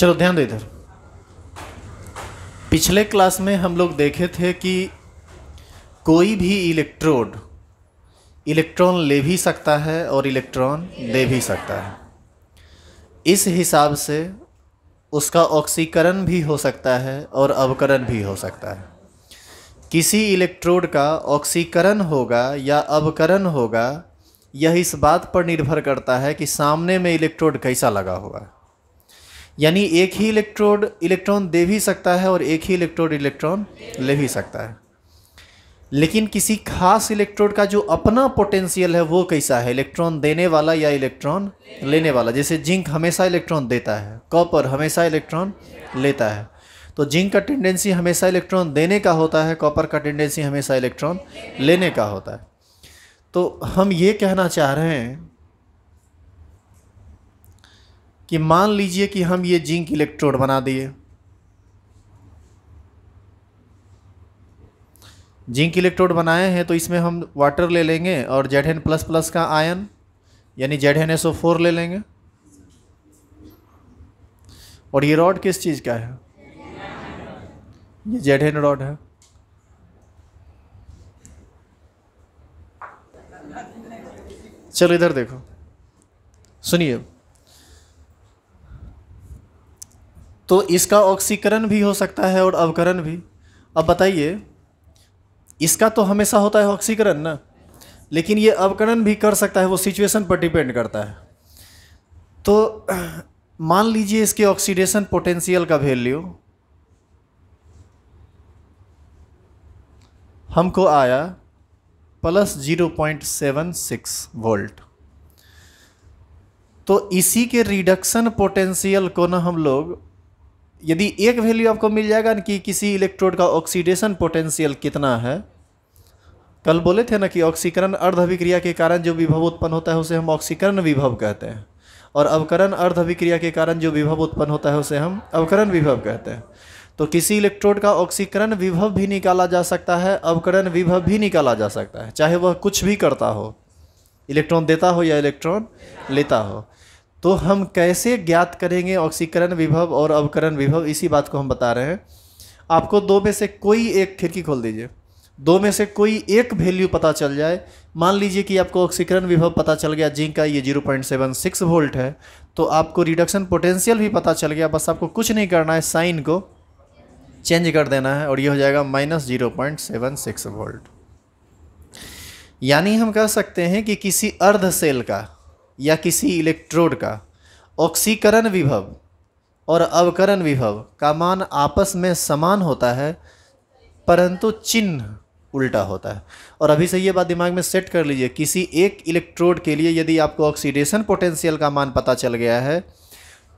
चलो ध्यान दो इधर पिछले क्लास में हम लोग देखे थे कि कोई भी इलेक्ट्रोड इलेक्ट्रॉन ले भी सकता है और इलेक्ट्रॉन दे भी सकता है इस हिसाब से उसका ऑक्सीकरण भी हो सकता है और अवकरण भी हो सकता है किसी इलेक्ट्रोड का ऑक्सीकरण होगा या अवकरण होगा यह इस बात पर निर्भर करता है कि सामने में इलेक्ट्रोड कैसा लगा हुआ है यानी एक ही इलेक्ट्रोड इलेक्ट्रॉन दे भी सकता है और एक ही इलेक्ट्रोड इलेक्ट्रॉन ले भी सकता है लेकिन किसी खास इलेक्ट्रोड का जो अपना पोटेंशियल है वो कैसा है इलेक्ट्रॉन देने वाला या इलेक्ट्रॉन लेने वाला जैसे जिंक हमेशा इलेक्ट्रॉन देता है कॉपर हमेशा इलेक्ट्रॉन लेता है तो जिंक का टेंडेंसी हमेशा इलेक्ट्रॉन देने का होता है कॉपर का टेंडेंसी हमेशा इलेक्ट्रॉन लेने का होता है तो हम ये कहना चाह रहे हैं कि मान लीजिए कि हम ये जिंक इलेक्ट्रोड बना दिए जिंक इलेक्ट्रोड बनाए हैं तो इसमें हम वाटर ले लेंगे और जेड एन प्लस प्लस का आयन यानी Z N S O four ले लेंगे और ये रॉड किस चीज़ का है ये जेड एन रॉड है चलो इधर देखो सुनिए तो इसका ऑक्सीकरण भी हो सकता है और अवकरण भी अब बताइए इसका तो हमेशा होता है ऑक्सीकरण ना लेकिन ये अवकरण भी कर सकता है वो सिचुएशन पर डिपेंड करता है तो मान लीजिए इसके ऑक्सीडेशन पोटेंशियल का वैल्यू हमको आया plus zero point seven six volt तो इसी के रिडक्शन पोटेंशियल को ना हम लोग यदि एक वैल्यू आपको मिल जाएगा ना कि किसी इलेक्ट्रोड का ऑक्सीडेशन पोटेंशियल कितना है कल बोले थे ना कि ऑक्सीकरण अर्धविक्रिया के कारण जो विभव उत्पन्न होता है उसे हम ऑक्सीकरण विभव कहते हैं और अवकरण अर्धविक्रिया के कारण जो विभव उत्पन्न होता है उसे हम अवकरण विभव कहते हैं तो किसी इलेक्ट्रोड का ऑक्सीकरण विभव भी निकाला जा सकता है अवकरण विभव भी निकाला जा सकता है चाहे वह कुछ भी करता हो इलेक्ट्रॉन देता हो या इलेक्ट्रॉन लेता हो तो हम कैसे ज्ञात करेंगे ऑक्सीकरण विभव और अवकरण विभव इसी बात को हम बता रहे हैं आपको दो में से कोई एक खिड़की खोल दीजिए दो में से कोई एक वैल्यू पता चल जाए मान लीजिए कि आपको ऑक्सीकरण विभव पता चल गया जिंक का ये 0.76 वोल्ट है तो आपको रिडक्शन पोटेंशियल भी पता चल गया बस आपको कुछ नहीं करना है साइन को चेंज कर देना है और ये हो जाएगा minus zero point seven six volt यानी हम कह सकते हैं कि किसी अर्ध सेल का या किसी इलेक्ट्रोड का ऑक्सीकरण विभव और अवकरण विभव का मान आपस में समान होता है परंतु चिन्ह उल्टा होता है और अभी से ये बात दिमाग में सेट कर लीजिए किसी एक इलेक्ट्रोड के लिए यदि आपको ऑक्सीडेशन पोटेंशियल का मान पता चल गया है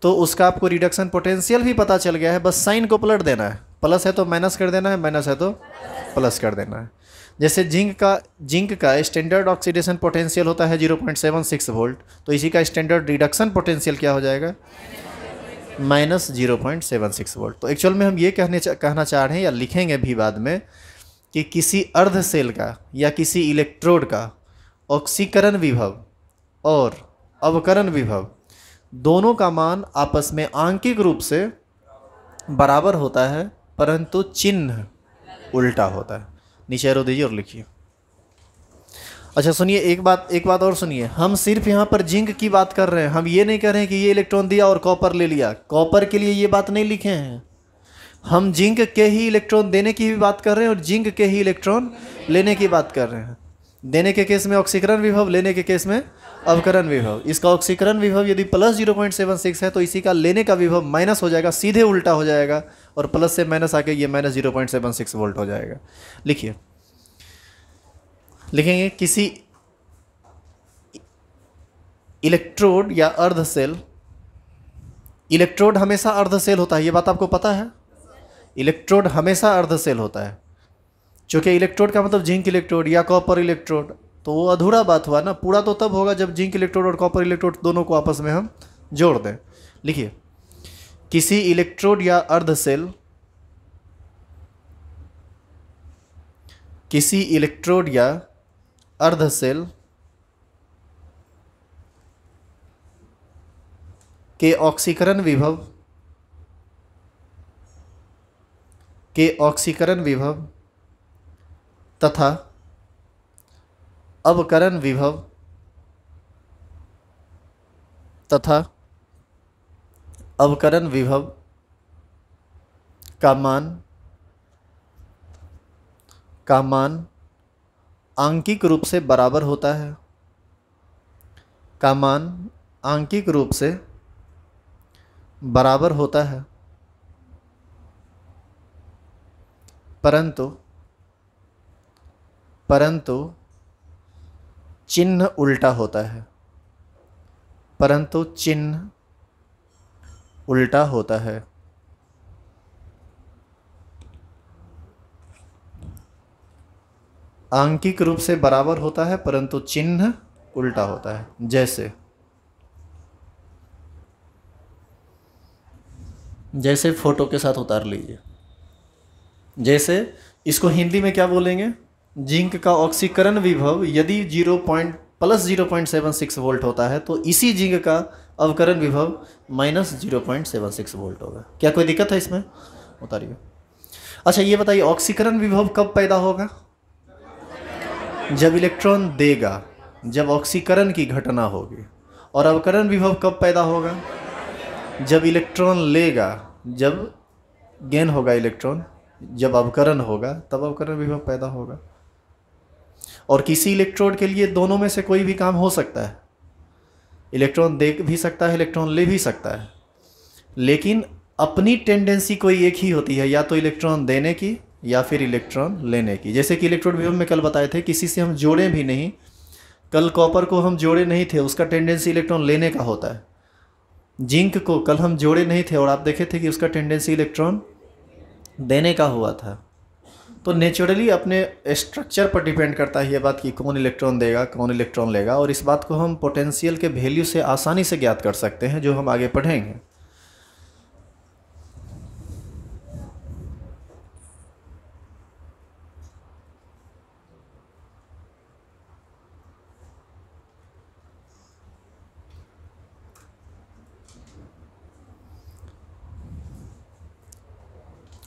तो उसका आपको रिडक्शन पोटेंशियल भी पता चल गया है बस साइन को पलट देना है प्लस है तो माइनस कर देना है माइनस है तो प्लस कर देना है जैसे जिंक का जिंक का स्टैंडर्ड ऑक्सीडेशन पोटेंशियल होता है 0.76 वोल्ट तो इसी का स्टैंडर्ड रिडक्शन पोटेंशियल क्या हो जाएगा minus zero point seven six volt तो एक्चुअल में हम ये कहने कहना चाह रहे हैं या लिखेंगे भी बाद में कि किसी अर्ध सेल का या किसी इलेक्ट्रोड का ऑक्सीकरण विभव और अवकरण विभव दोनों का मान आपस में आंकिक रूप से बराबर होता है परंतु चिन्ह उल्टा होता है नीचे एरो दीजिए और लिखिए अच्छा सुनिए एक बात एक बात और सुनिए हम सिर्फ यहाँ पर जिंक की बात कर रहे हैं हम ये नहीं कह रहे हैं कि ये इलेक्ट्रॉन दिया और कॉपर ले लिया कॉपर के लिए ये बात नहीं लिखे हैं हम जिंक के ही इलेक्ट्रॉन देने की भी बात कर रहे हैं और जिंक के ही इलेक्ट्रॉन लेने की बात कर रहे हैं देने के केस में ऑक्सीकरण विभव लेने के केस में अवकरण विभव इसका ऑक्सीकरण विभव यदि plus zero point seven six है तो इसी का लेने का विभव माइनस हो जाएगा सीधे उल्टा हो जाएगा और प्लस से माइनस आके ये minus zero point seven six volt हो जाएगा लिखिए लिखेंगे किसी इलेक्ट्रोड या अर्ध सेल इलेक्ट्रोड हमेशा अर्ध सेल होता है ये बात आपको पता है इलेक्ट्रोड हमेशा अर्ध सेल होता है चूँकि इलेक्ट्रोड का मतलब जिंक इलेक्ट्रोड या कॉपर इलेक्ट्रोड तो वो अधूरा बात हुआ ना पूरा तो तब होगा जब जिंक इलेक्ट्रोड और कॉपर इलेक्ट्रोड दोनों को आपस में हम जोड़ दें लिखिए किसी इलेक्ट्रोड या अर्ध सेल किसी इलेक्ट्रोड या अर्ध सेल के ऑक्सीकरण विभव के ऑक्सीकरण विभव तथा अवकरण विभव तथा अवकरण विभव का मान का मान आंकिक रूप से बराबर होता है का मान आंकिक रूप से बराबर होता है परंतु परंतु चिन्ह उल्टा होता है परंतु चिन्ह उल्टा होता है आंकिक रूप से बराबर होता है परंतु चिन्ह उल्टा होता है जैसे जैसे फ़ोटो के साथ उतार लीजिए जैसे इसको हिंदी में क्या बोलेंगे जिंक का ऑक्सीकरण विभव यदि zero point plus zero point seven six volt होता है तो इसी जिंक का अवकरण विभव minus zero point seven six volt होगा क्या कोई दिक्कत है इसमें उतारिए अच्छा ये बताइए ऑक्सीकरण विभव कब पैदा होगा जब इलेक्ट्रॉन देगा जब ऑक्सीकरण की घटना होगी और अवकरण विभव कब पैदा होगा जब इलेक्ट्रॉन लेगा जब गेन होगा इलेक्ट्रॉन जब अवकरण होगा तब अवकरण विभव पैदा होगा और किसी इलेक्ट्रोड के लिए दोनों में से कोई भी काम हो सकता है इलेक्ट्रॉन दे भी सकता है इलेक्ट्रॉन ले भी सकता है लेकिन अपनी टेंडेंसी कोई एक ही होती है या तो इलेक्ट्रॉन देने की या फिर इलेक्ट्रॉन लेने की जैसे कि इलेक्ट्रोड विभव में कल बताए थे किसी से हम जोड़े भी नहीं कल कॉपर को हम जोड़े नहीं थे उसका टेंडेंसी इलेक्ट्रॉन लेने का होता है जिंक को कल हम जोड़े नहीं थे और आप देखे थे कि उसका टेंडेंसी इलेक्ट्रॉन देने का हुआ था तो नेचुरली अपने स्ट्रक्चर पर डिपेंड करता है ये बात कि कौन इलेक्ट्रॉन देगा कौन इलेक्ट्रॉन लेगा और इस बात को हम पोटेंशियल के वैल्यू से आसानी से ज्ञात कर सकते हैं जो हम आगे पढ़ेंगे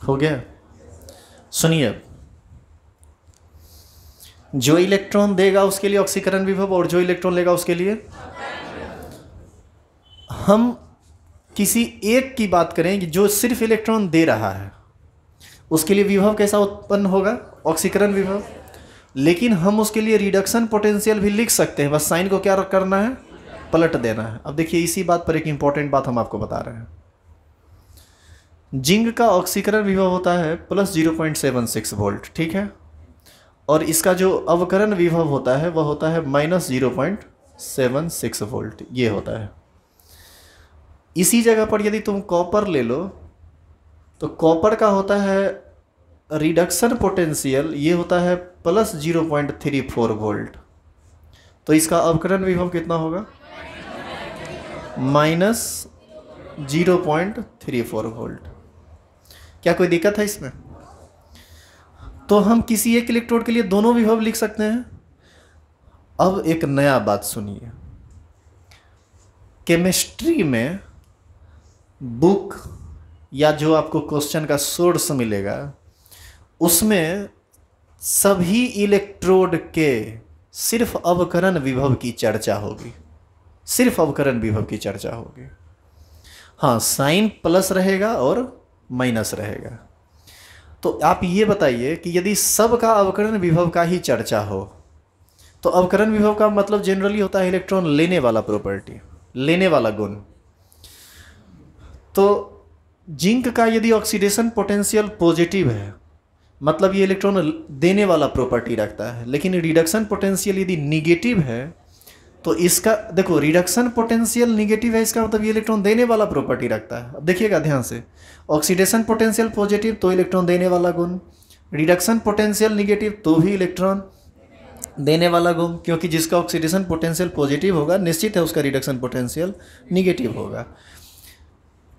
हो गया सुनिए जो इलेक्ट्रॉन देगा उसके लिए ऑक्सीकरण विभव और जो इलेक्ट्रॉन लेगा उसके लिए हम किसी एक की बात करें कि जो सिर्फ इलेक्ट्रॉन दे रहा है उसके लिए विभव कैसा उत्पन्न होगा ऑक्सीकरण विभव लेकिन हम उसके लिए रिडक्शन पोटेंशियल भी लिख सकते हैं बस साइन को क्या करना है पलट देना है अब देखिए इसी बात पर एक इंपॉर्टेंट बात हम आपको बता रहे हैं जिंग का ऑक्सीकरण विभव होता है plus zero point seven six volt ठीक है और इसका जो अवकरण विभव होता है वह होता है minus zero point seven six volt ये होता है इसी जगह पर यदि तुम कॉपर ले लो तो कॉपर का होता है रिडक्शन पोटेंशियल ये होता है plus zero point three four volt तो इसका अवकरण विभव कितना होगा minus zero point three four volt क्या कोई दिक्कत है इसमें तो हम किसी एक इलेक्ट्रोड के लिए दोनों विभव लिख सकते हैं अब एक नया बात सुनिए केमिस्ट्री में बुक या जो आपको क्वेश्चन का सोर्स मिलेगा उसमें सभी इलेक्ट्रोड के सिर्फ अवकरण विभव की चर्चा होगी सिर्फ अवकरण विभव की चर्चा होगी हाँ साइन प्लस रहेगा और माइनस रहेगा तो आप ये बताइए कि यदि सब का अवकरण विभव का ही चर्चा हो तो अवकरण विभव का मतलब जनरली होता है इलेक्ट्रॉन लेने वाला प्रॉपर्टी लेने वाला गुण तो जिंक का यदि ऑक्सीडेशन पोटेंशियल पॉजिटिव है मतलब ये इलेक्ट्रॉन देने वाला प्रॉपर्टी रखता है लेकिन रिडक्शन पोटेंशियल यदि निगेटिव है तो इसका देखो रिडक्शन पोटेंशियल निगेटिव है इसका मतलब ये इलेक्ट्रॉन देने वाला प्रॉपर्टी रखता है अब देखिएगा ध्यान से ऑक्सीडेशन पोटेंशियल पॉजिटिव तो इलेक्ट्रॉन देने वाला गुण रिडक्शन पोटेंशियल निगेटिव तो भी इलेक्ट्रॉन देने वाला गुण क्योंकि जिसका ऑक्सीडेशन पोटेंशियल पॉजिटिव होगा निश्चित है उसका रिडक्शन पोटेंशियल निगेटिव होगा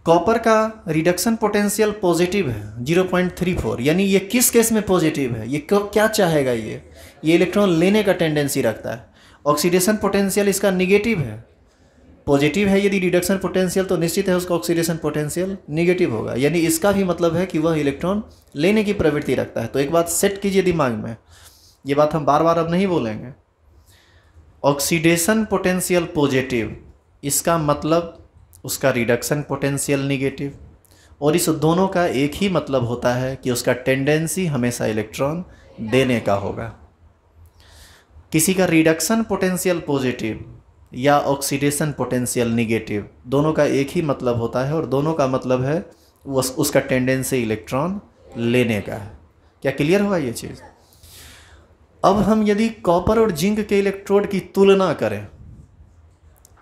कॉपर का रिडक्शन पोटेंशियल पॉजिटिव है 0.34 यानी ये किस केस में पॉजिटिव है ये क्या चाहेगा ये ये इलेक्ट्रॉन लेने का टेंडेंसी रखता है ऑक्सीडेशन पोटेंशियल इसका निगेटिव है पॉजिटिव है यदि रिडक्शन पोटेंशियल तो निश्चित है उसका ऑक्सीडेशन पोटेंशियल निगेटिव होगा यानी इसका भी मतलब है कि वह इलेक्ट्रॉन लेने की प्रवृत्ति रखता है तो एक बात सेट कीजिए दिमाग में ये बात हम बार बार अब नहीं बोलेंगे ऑक्सीडेशन पोटेंशियल पॉजिटिव इसका मतलब उसका रिडक्शन पोटेंशियल निगेटिव और इस दोनों का एक ही मतलब होता है कि उसका टेंडेंसी हमेशा इलेक्ट्रॉन देने का होगा किसी का रिडक्शन पोटेंशियल पॉजिटिव या ऑक्सीडेशन पोटेंशियल निगेटिव दोनों का एक ही मतलब होता है और दोनों का मतलब है उस, उसका टेंडेंसी इलेक्ट्रॉन लेने का है क्या क्लियर हुआ ये चीज़ अब हम यदि कॉपर और जिंक के इलेक्ट्रोड की तुलना करें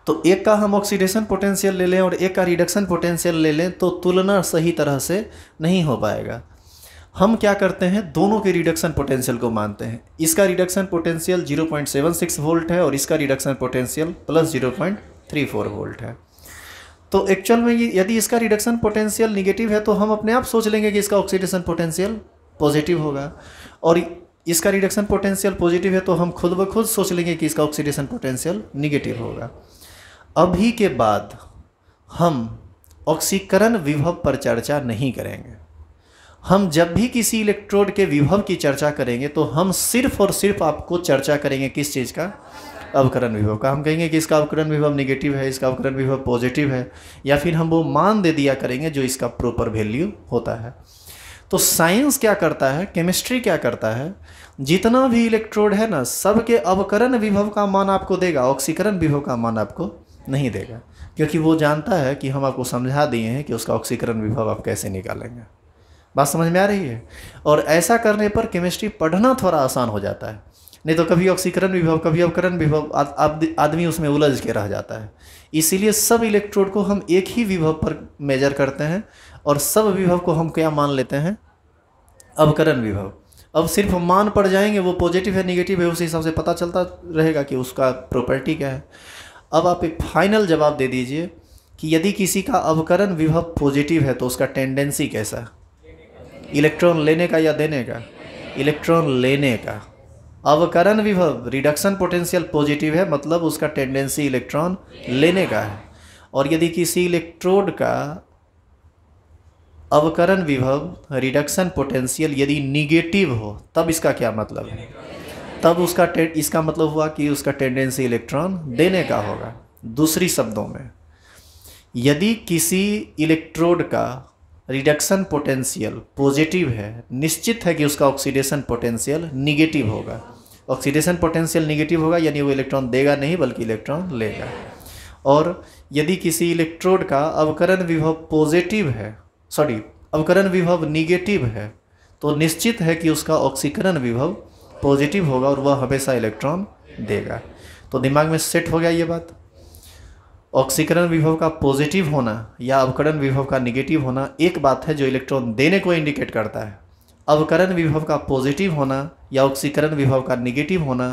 तो एक का हम ऑक्सीडेशन पोटेंशियल ले लें और एक का रिडक्शन पोटेंशियल ले लें तो तुलना सही तरह से नहीं हो पाएगा हम क्या करते हैं दोनों के रिडक्शन पोटेंशियल को मानते हैं इसका रिडक्शन पोटेंशियल 0.76 वोल्ट है और इसका रिडक्शन पोटेंशियल प्लस 0.34 वोल्ट है तो एक्चुअल में यदि इसका रिडक्शन पोटेंशियल निगेटिव है तो हम अपने आप सोच लेंगे कि इसका ऑक्सीडेशन पोटेंशियल पॉजिटिव होगा और इसका रिडक्शन पोटेंशियल पॉजिटिव है तो हम खुद ब खुद सोच लेंगे कि इसका ऑक्सीडेशन पोटेंशियल निगेटिव होगा अभी के बाद हम ऑक्सीकरण विभव पर चर्चा नहीं करेंगे हम जब भी किसी इलेक्ट्रोड के विभव की चर्चा करेंगे तो हम सिर्फ और सिर्फ आपको चर्चा करेंगे किस चीज़ का अवकरण विभव का हम कहेंगे कि इसका अवकरण विभव निगेटिव है इसका अवकरण विभव पॉजिटिव है या फिर हम वो मान दे दिया करेंगे जो इसका प्रॉपर वैल्यू होता है तो साइंस क्या करता है केमिस्ट्री क्या करता है जितना भी इलेक्ट्रोड है ना सबके अवकरण विभव का मान आपको देगा ऑक्सीकरण विभव का मान आपको नहीं देगा क्योंकि वो जानता है कि हम आपको समझा दिए हैं कि उसका ऑक्सीकरण विभव आप कैसे निकालेंगे बात समझ में आ रही है और ऐसा करने पर केमिस्ट्री पढ़ना थोड़ा आसान हो जाता है नहीं तो कभी ऑक्सीकरण विभव कभी अवकरण विभव आदमी उसमें उलझ के रह जाता है इसीलिए सब इलेक्ट्रोड को हम एक ही विभव पर मेजर करते हैं और सब विभव को हम क्या मान लेते हैं अवकरण विभव अब सिर्फ मान पड़ जाएंगे वो पॉजिटिव है निगेटिव है उसी हिसाब से पता चलता रहेगा कि उसका प्रॉपर्टी क्या है अब आप एक फाइनल जवाब दे दीजिए कि यदि किसी का अवकरण विभव पॉजिटिव है तो उसका टेंडेंसी कैसा है इलेक्ट्रॉन लेने का या देने का इलेक्ट्रॉन लेने का अवकरण विभव रिडक्शन पोटेंशियल पॉजिटिव है मतलब उसका टेंडेंसी इलेक्ट्रॉन लेने का है और यदि किसी इलेक्ट्रोड का अवकरण विभव रिडक्शन पोटेंशियल यदि निगेटिव हो तब इसका क्या मतलब है तब उसका इसका मतलब हुआ कि उसका टेंडेंसी इलेक्ट्रॉन देने का होगा दूसरी शब्दों में यदि किसी इलेक्ट्रोड का रिडक्शन पोटेंशियल पॉजिटिव है निश्चित है कि उसका ऑक्सीडेशन पोटेंशियल निगेटिव होगा ऑक्सीडेशन पोटेंशियल निगेटिव होगा यानी वो इलेक्ट्रॉन देगा नहीं बल्कि इलेक्ट्रॉन लेगा और यदि किसी इलेक्ट्रोड का अवकरण विभव पॉजिटिव है सॉरी अवकरण विभव निगेटिव है तो निश्चित है कि उसका ऑक्सीकरण विभव पॉजिटिव होगा और वह हमेशा इलेक्ट्रॉन देगा तो दिमाग में सेट हो गया ये बात ऑक्सीकरण विभव का पॉजिटिव होना या अवकरण विभव का निगेटिव होना एक बात है जो इलेक्ट्रॉन देने को इंडिकेट करता है अवकरण विभव का पॉजिटिव होना या ऑक्सीकरण विभव का निगेटिव होना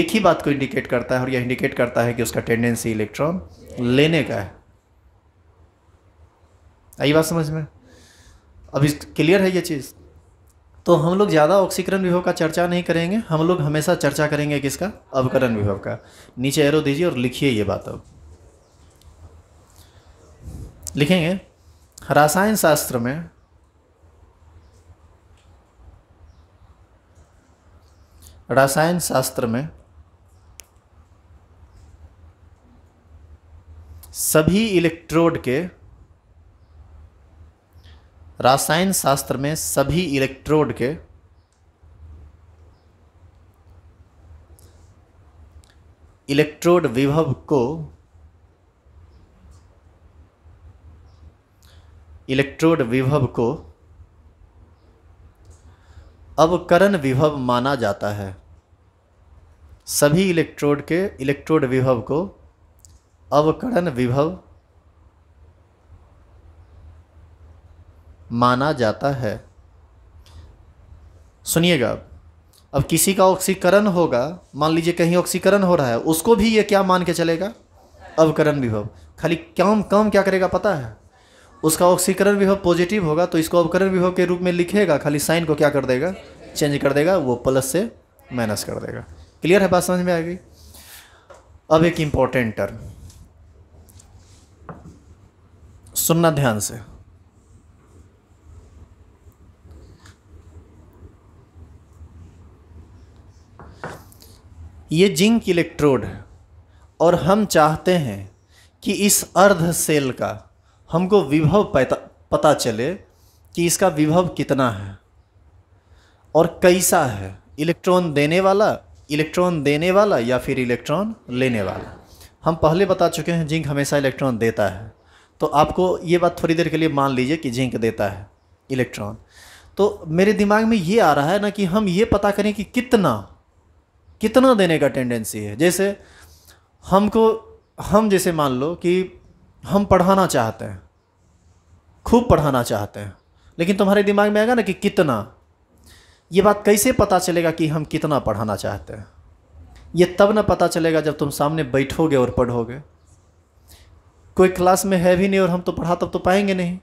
एक ही बात को इंडिकेट करता है और यह इंडिकेट करता है कि उसका टेंडेंसी इलेक्ट्रॉन लेने का है आई बात समझ में अब इस क्लियर है ये चीज़ तो हम लोग ज़्यादा ऑक्सीकरण विभव का चर्चा नहीं करेंगे हम लोग हमेशा चर्चा करेंगे किसका अवकरण विभव का नीचे एरो दीजिए और लिखिए ये बात अब लिखेंगे रासायन शास्त्र में रासायन शास्त्र में सभी इलेक्ट्रोड के रासायन शास्त्र में सभी इलेक्ट्रोड के इलेक्ट्रोड विभव को इलेक्ट्रोड विभव को अवकरण विभव माना जाता है सभी इलेक्ट्रोड के इलेक्ट्रोड विभव को अवकरण विभव माना जाता है सुनिएगा अब किसी का ऑक्सीकरण होगा मान लीजिए कहीं ऑक्सीकरण हो रहा है उसको भी ये क्या मान के चलेगा अवकरण विभव खाली क्या कम क्या करेगा पता है उसका ऑक्सीकरण विभव पॉजिटिव होगा तो इसको अवकरण विभव के रूप में लिखेगा खाली साइन को क्या कर देगा चेंज कर देगा वो प्लस से माइनस कर देगा क्लियर है बात समझ में आ गई अब एक इंपॉर्टेंट टर्म सुनना ध्यान से ये जिंक इलेक्ट्रोड है और हम चाहते हैं कि इस अर्ध सेल का हमको विभव पता चले कि इसका विभव कितना है और कैसा है इलेक्ट्रॉन देने वाला इलेक्ट्रॉन देने वाला या फिर इलेक्ट्रॉन लेने वाला हम पहले बता चुके हैं जिंक हमेशा इलेक्ट्रॉन देता है तो आपको ये बात थोड़ी देर के लिए मान लीजिए कि जिंक देता है इलेक्ट्रॉन तो मेरे दिमाग में ये आ रहा है ना कि हम ये पता करें कि कितना कितना देने का टेंडेंसी है जैसे हमको हम जैसे मान लो कि हम पढ़ाना चाहते हैं खूब पढ़ाना चाहते हैं लेकिन तुम्हारे दिमाग में आएगा ना कि कितना ये बात कैसे पता चलेगा कि हम कितना पढ़ाना चाहते हैं ये तब ना पता चलेगा जब तुम सामने बैठोगे और पढ़ोगे कोई क्लास में है भी नहीं और हम तो पढ़ा तब तो पाएंगे नहीं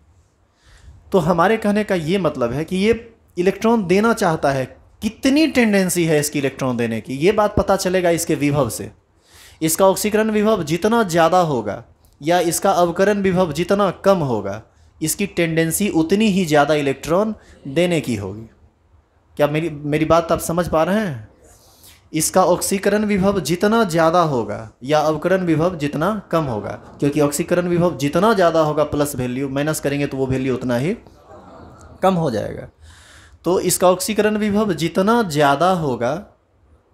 तो हमारे कहने का ये मतलब है कि ये इलेक्ट्रॉन देना चाहता है कितनी टेंडेंसी है इसकी इलेक्ट्रॉन देने की ये बात पता चलेगा इसके विभव से इसका ऑक्सीकरण विभव जितना ज़्यादा होगा या इसका अवकरण विभव जितना कम होगा इसकी टेंडेंसी उतनी ही ज़्यादा इलेक्ट्रॉन देने की होगी क्या मेरी मेरी बात आप समझ पा रहे हैं इसका ऑक्सीकरण विभव जितना ज़्यादा होगा या अवकरण विभव जितना कम होगा क्योंकि ऑक्सीकरण विभव जितना ज़्यादा होगा प्लस वैल्यू माइनस करेंगे तो वो वैल्यू उतना ही कम हो जाएगा तो इसका ऑक्सीकरण विभव जितना ज़्यादा होगा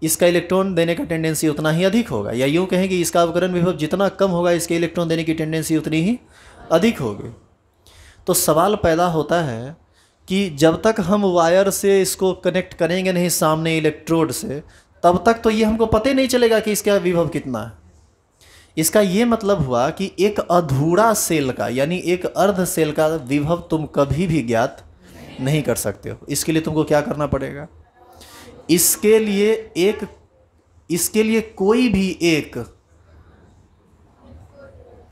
इसका इलेक्ट्रॉन देने का टेंडेंसी उतना ही अधिक होगा या यूँ कहें कि इसका अवकरण विभव जितना कम होगा इसके इलेक्ट्रॉन देने की टेंडेंसी उतनी ही अधिक होगी तो सवाल पैदा होता है कि जब तक हम वायर से इसको कनेक्ट करेंगे नहीं सामने इलेक्ट्रोड से तब तक तो ये हमको पता ही नहीं चलेगा कि इसका विभव कितना है इसका ये मतलब हुआ कि एक अधूरा सेल का यानी एक अर्ध सेल का विभव तुम कभी भी ज्ञात नहीं कर सकते हो इसके लिए तुमको क्या करना पड़ेगा इसके लिए एक इसके लिए कोई भी एक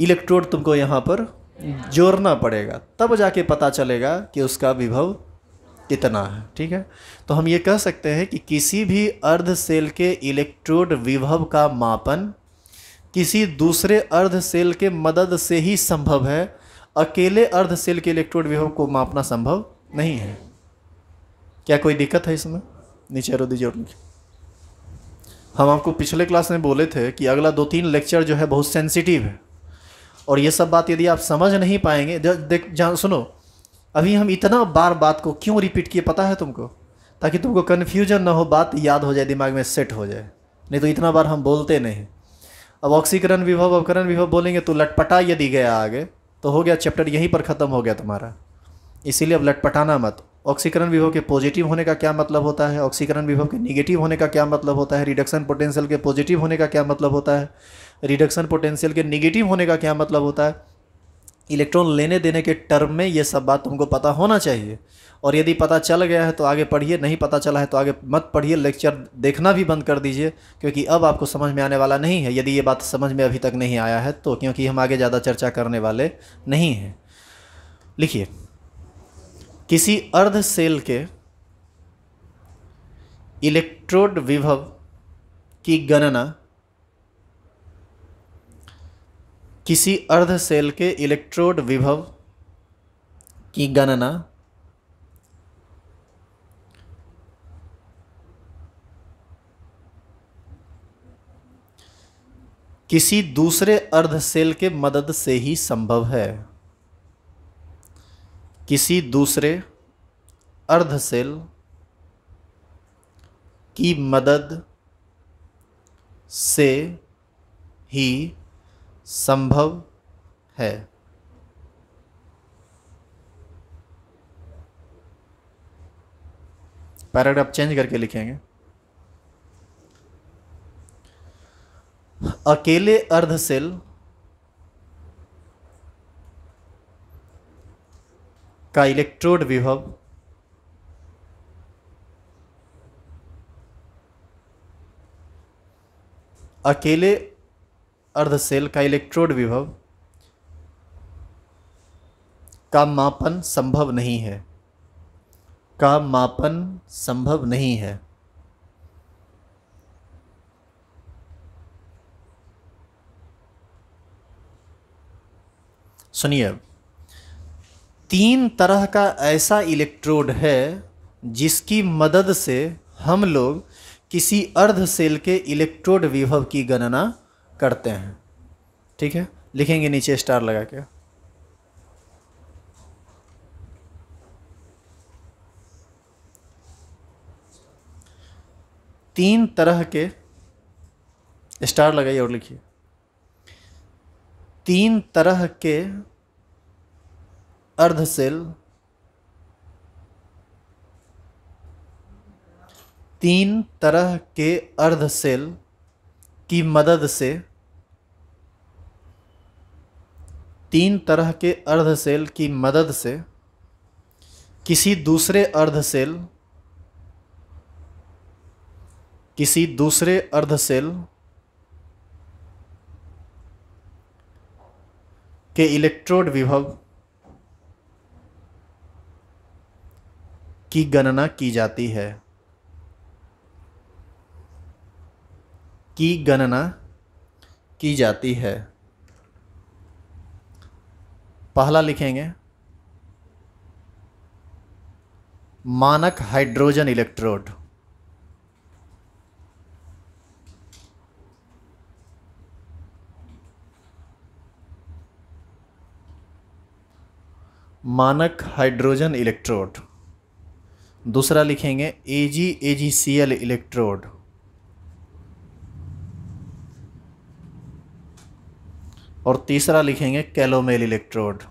इलेक्ट्रोड तुमको यहाँ पर जोड़ना पड़ेगा तब जाके पता चलेगा कि उसका विभव कितना है ठीक है तो हम ये कह सकते हैं कि किसी भी अर्ध सेल के इलेक्ट्रोड विभव का मापन किसी दूसरे अर्ध सेल के मदद से ही संभव है अकेले अर्ध सेल के इलेक्ट्रोड विभव को मापना संभव नहीं है क्या कोई दिक्कत है इसमें नीचे रो दीजिए उनकी हम आपको पिछले क्लास में बोले थे कि अगला दो तीन लेक्चर जो है बहुत सेंसिटिव है और ये सब बात यदि आप समझ नहीं पाएंगे देख जहाँ सुनो अभी हम इतना बार बात को क्यों रिपीट किए पता है तुमको ताकि तुमको कन्फ्यूजन ना हो बात याद हो जाए दिमाग में सेट हो जाए नहीं तो इतना बार हम बोलते नहीं अब ऑक्सीकरण विभव अवकरण विभव बोलेंगे तो लटपटा यदि गया आगे तो हो गया चैप्टर यहीं पर ख़त्म हो गया तुम्हारा इसीलिए अब लटपटाना मत ऑक्सीकरण विभव के पॉजिटिव होने का क्या मतलब होता है ऑक्सीकरण विभव के निगेटिव होने का क्या मतलब होता है रिडक्शन पोटेंशियल के पॉजिटिव होने का क्या मतलब होता है रिडक्शन पोटेंशियल के निगेटिव होने का क्या मतलब होता है इलेक्ट्रॉन लेने देने के टर्म में ये सब बात तुमको पता होना चाहिए और यदि पता चल गया है तो आगे पढ़िए नहीं पता चला है तो आगे मत पढ़िए लेक्चर देखना भी बंद कर दीजिए क्योंकि अब आपको समझ में आने वाला नहीं है यदि ये बात समझ में अभी तक नहीं आया है तो क्योंकि हम आगे ज़्यादा चर्चा करने वाले नहीं हैं लिखिए किसी अर्ध सेल के इलेक्ट्रोड विभव की गणना किसी अर्ध सेल के इलेक्ट्रोड विभव की गणना किसी दूसरे अर्ध सेल के मदद से ही संभव है किसी दूसरे सेल की मदद से ही संभव है पैराग्राफ चेंज करके लिखेंगे अकेले सेल का इलेक्ट्रोड विभव अकेले अर्ध सेल का इलेक्ट्रोड विभव का मापन संभव नहीं है का मापन संभव नहीं है सुनिए तीन तरह का ऐसा इलेक्ट्रोड है जिसकी मदद से हम लोग किसी अर्ध सेल के इलेक्ट्रोड विभव की गणना करते हैं ठीक है लिखेंगे नीचे स्टार लगा के तीन तरह के स्टार लगाइए और लिखिए तीन तरह के अर्ध सेल तीन तरह के अर्ध सेल की मदद से तीन तरह के अर्ध सेल की मदद से किसी दूसरे अर्ध सेल किसी दूसरे अर्ध सेल के इलेक्ट्रोड विभव की गणना की जाती है की गणना की जाती है पहला लिखेंगे मानक हाइड्रोजन इलेक्ट्रोड मानक हाइड्रोजन इलेक्ट्रोड दूसरा लिखेंगे ए G A G C L electrode और तीसरा लिखेंगे कैलोमेल इलेक्ट्रोड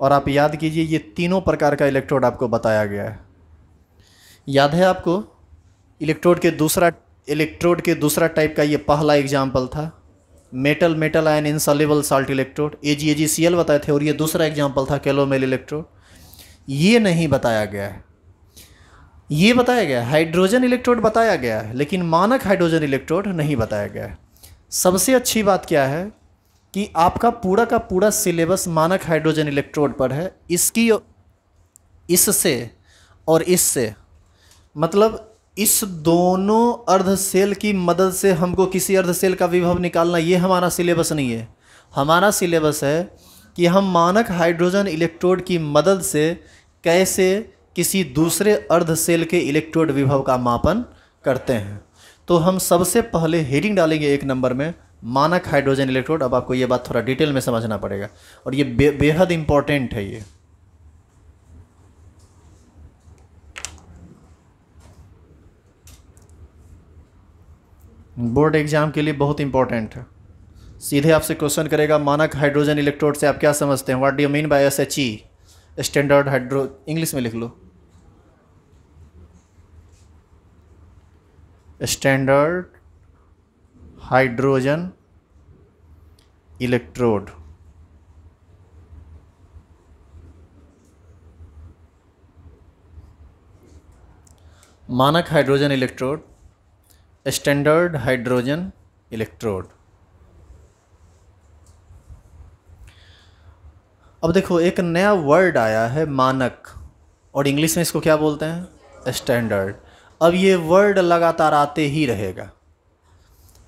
और आप याद कीजिए ये तीनों प्रकार का इलेक्ट्रोड आपको बताया गया है याद है आपको इलेक्ट्रोड के दूसरा इलेक्ट्रोड के दूसरा टाइप का ये पहला एग्जाम्पल था metal metal ion insoluble salt electrode A G A G C L बताए थे और ये दूसरा एग्जाम्पल था कैलोमेल इलेक्ट्रोड ये नहीं बताया गया है ये बताया गया है हाइड्रोजन इलेक्ट्रोड बताया गया है लेकिन मानक हाइड्रोजन इलेक्ट्रोड नहीं बताया गया है सबसे अच्छी बात क्या है कि आपका पूरा का पूरा सिलेबस मानक हाइड्रोजन इलेक्ट्रोड पर है इसकी इससे और इससे मतलब इस दोनों अर्ध सेल की मदद से हमको किसी अर्ध सेल का विभव निकालना ये हमारा सिलेबस नहीं है हमारा सिलेबस है कि हम मानक हाइड्रोजन इलेक्ट्रोड की मदद से कैसे किसी दूसरे अर्ध सेल के इलेक्ट्रोड विभव का मापन करते हैं तो हम सबसे पहले हेडिंग डालेंगे एक नंबर में मानक हाइड्रोजन इलेक्ट्रोड अब आपको ये बात थोड़ा डिटेल में समझना पड़ेगा और ये बे, बेहद इम्पॉर्टेंट है ये बोर्ड एग्ज़ाम के लिए बहुत इम्पॉर्टेंट है सीधे आपसे क्वेश्चन करेगा मानक हाइड्रोजन इलेक्ट्रोड से आप क्या समझते हैं what do you mean by S H E standard hydro English में लिख लो स्टैंडर्ड हाइड्रोजन इलेक्ट्रोड मानक hydrogen electrode standard hydrogen electrode अब देखो एक नया वर्ड आया है मानक और इंग्लिश में इसको क्या बोलते हैं स्टैंडर्ड अब ये वर्ड लगातार आते ही रहेगा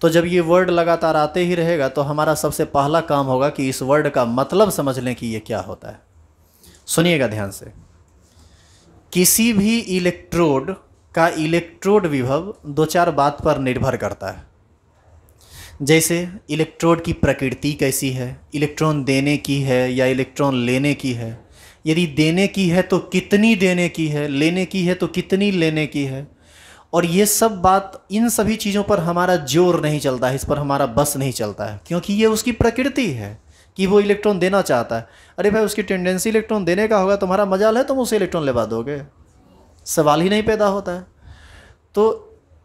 तो जब ये वर्ड लगातार आते ही रहेगा तो हमारा सबसे पहला काम होगा कि इस वर्ड का मतलब समझ लें कि ये क्या होता है सुनिएगा ध्यान से किसी भी इलेक्ट्रोड का इलेक्ट्रोड विभव दो चार बात पर निर्भर करता है जैसे इलेक्ट्रोड की प्रकृति कैसी है इलेक्ट्रॉन देने की है या इलेक्ट्रॉन लेने की है यदि देने की है तो कितनी देने की है लेने की है तो कितनी लेने की है और ये सब बात इन सभी चीज़ों पर हमारा जोर नहीं चलता है इस पर हमारा बस नहीं चलता है क्योंकि ये उसकी प्रकृति है कि वो इलेक्ट्रॉन देना चाहता है अरे भाई उसकी टेंडेंसी इलेक्ट्रॉन देने का होगा तुम्हारा मजाल है तुम उसे इलेक्ट्रॉन लेवा दोगे सवाल ही नहीं पैदा होता है तो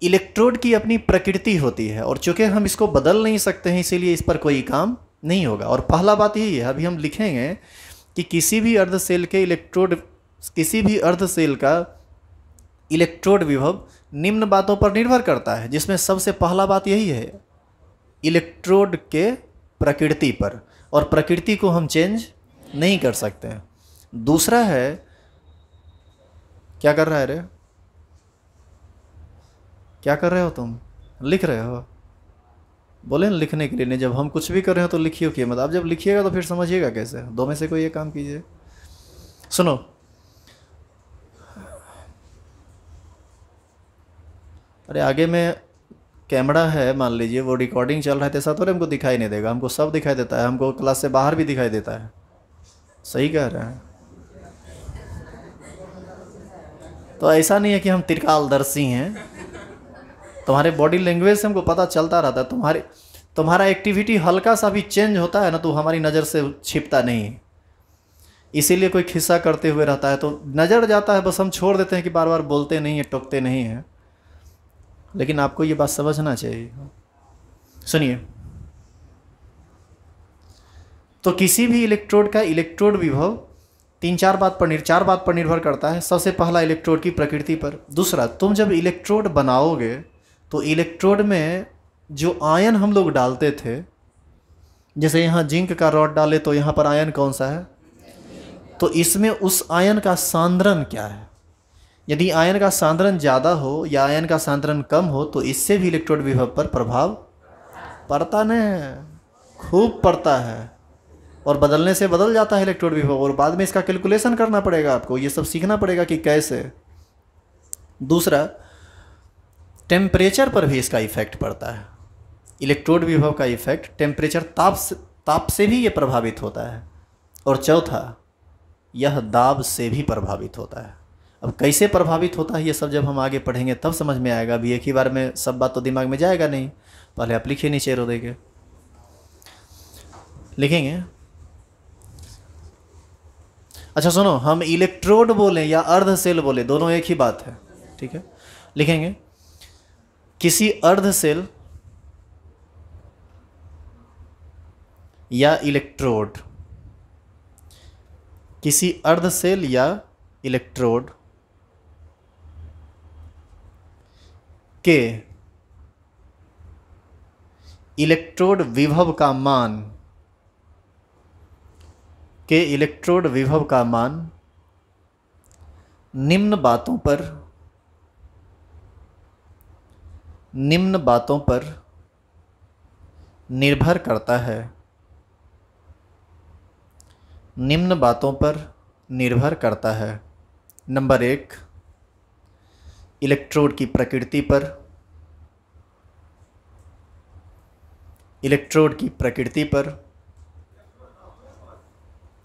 इलेक्ट्रोड की अपनी प्रकृति होती है और चूँकि हम इसको बदल नहीं सकते हैं इसीलिए इस पर कोई काम नहीं होगा और पहला बात यही है अभी हम लिखेंगे कि किसी भी अर्ध सेल के इलेक्ट्रोड किसी भी अर्ध सेल का इलेक्ट्रोड विभव निम्न बातों पर निर्भर करता है जिसमें सबसे पहला बात यही है इलेक्ट्रोड के प्रकृति पर और प्रकृति को हम चेंज नहीं कर सकते हैं दूसरा है क्या कर रहा है रे क्या कर रहे हो तुम लिख रहे हो बोले ना लिखने के लिए नहीं जब हम कुछ भी कर रहे हो तो लिखिए उखिए मत आप जब लिखिएगा तो फिर समझिएगा कैसे दो में से कोई ये काम कीजिए सुनो अरे आगे में कैमरा है मान लीजिए वो रिकॉर्डिंग चल रहा है ऐसा तो हमको दिखाई नहीं देगा हमको सब दिखाई देता है हमको क्लास से बाहर भी दिखाई देता है सही कह रहे हैं तो ऐसा नहीं है कि हम त्रिकालदर्शी हैं तुम्हारे बॉडी लैंग्वेज से हमको पता चलता रहता है तुम्हारे तुम्हारा एक्टिविटी हल्का सा भी चेंज होता है ना तो हमारी नज़र से छिपता नहीं है इसीलिए कोई खिस्सा करते हुए रहता है तो नज़र जाता है बस हम छोड़ देते हैं कि बार बार बोलते नहीं हैं टोकते नहीं हैं लेकिन आपको ये बात समझना चाहिए सुनिए तो किसी भी इलेक्ट्रोड का इलेक्ट्रोड विभव तीन चार बात पर निर्भर चार बात पर निर्भर करता है सबसे पहला इलेक्ट्रोड की प्रकृति पर दूसरा तुम जब इलेक्ट्रोड बनाओगे तो इलेक्ट्रोड में जो आयन हम लोग डालते थे जैसे यहाँ जिंक का रॉड डाले तो यहाँ पर आयन कौन सा है तो इसमें उस आयन का सांद्रण क्या है यदि आयन का सांद्रन ज़्यादा हो या आयन का सांद्रन कम हो तो इससे भी इलेक्ट्रोड विभव पर प्रभाव पड़ता न खूब पड़ता है और बदलने से बदल जाता है इलेक्ट्रोड विभव और बाद में इसका कैलकुलेशन करना पड़ेगा आपको ये सब सीखना पड़ेगा कि कैसे दूसरा टेम्परेचर पर भी इसका इफेक्ट पड़ता है इलेक्ट्रोड विभव का इफेक्ट टेम्परेचर ताप से ताप से भी ये प्रभावित होता है और चौथा यह दाब से भी प्रभावित होता है अब कैसे प्रभावित होता है ये सब जब हम आगे पढ़ेंगे तब समझ में आएगा अभी एक ही बार में सब बात तो दिमाग में जाएगा नहीं पहले आप लिखिए नीचे रो देंगे लिखेंगे अच्छा सुनो हम इलेक्ट्रोड बोलें या अर्ध सेल बोले दोनों एक ही बात है ठीक है लिखेंगे किसी अर्ध सेल या इलेक्ट्रोड किसी अर्ध सेल या इलेक्ट्रोड के इलेक्ट्रोड विभव का मान के इलेक्ट्रोड विभव का मान निम्न बातों पर निम्न बातों पर निर्भर करता है निम्न बातों पर निर्भर करता है नंबर एक इलेक्ट्रोड की प्रकृति पर इलेक्ट्रोड की प्रकृति पर